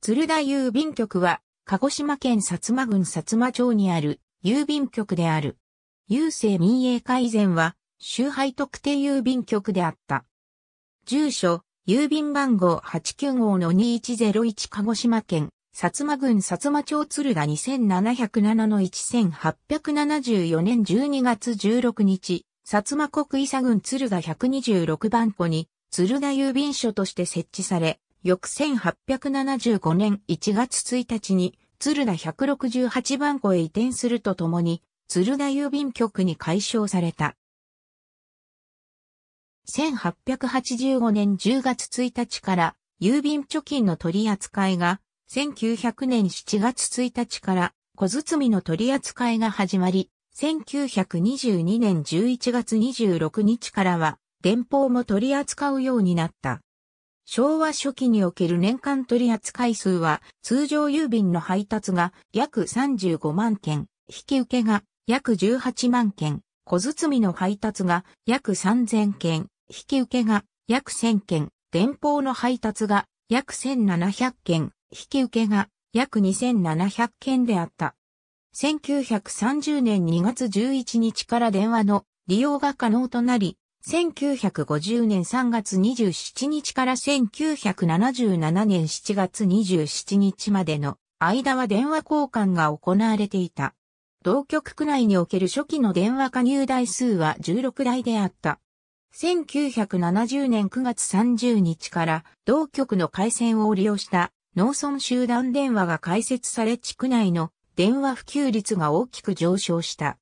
鶴田郵便局は、鹿児島県薩摩郡薩摩町にある郵便局である。郵政民営化以前は、周配特定郵便局であった。住所、郵便番号89-2101鹿児島県、薩摩郡薩摩町鶴田2707-1874年12月16日、薩摩国伊佐郡鶴田126番戸に、鶴田郵便所として設置され、翌1875年1月1日に、鶴田168番号へ移転するとともに、鶴田郵便局に解消された。1885年10月1日から郵便貯金の取り扱いが、1900年7月1日から小包の取り扱いが始まり、1922年11月26日からは、電報も取り扱うようになった。昭和初期における年間取扱数は、通常郵便の配達が約35万件、引き受けが約18万件、小包の配達が約3000件、引き受けが約1000件、電報の配達が約1700件、引き受けが約2700件であった。1930年2月11日から電話の利用が可能となり、1950年3月27日から1977年7月27日までの間は電話交換が行われていた。同局区内における初期の電話加入台数は16台であった。1970年9月30日から同局の回線を利用した農村集団電話が開設され地区内の電話普及率が大きく上昇した。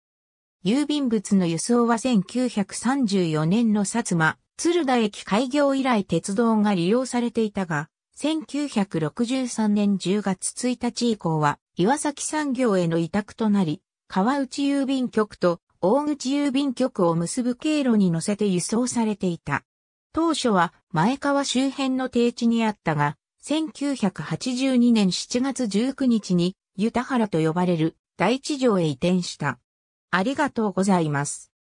郵便物の輸送は1934年の薩摩、鶴田駅開業以来鉄道が利用されていたが、1963年10月1日以降は岩崎産業への委託となり、川内郵便局と大口郵便局を結ぶ経路に乗せて輸送されていた。当初は前川周辺の定地にあったが、1982年7月19日に湯田原と呼ばれる大地上へ移転した。ありがとうございます。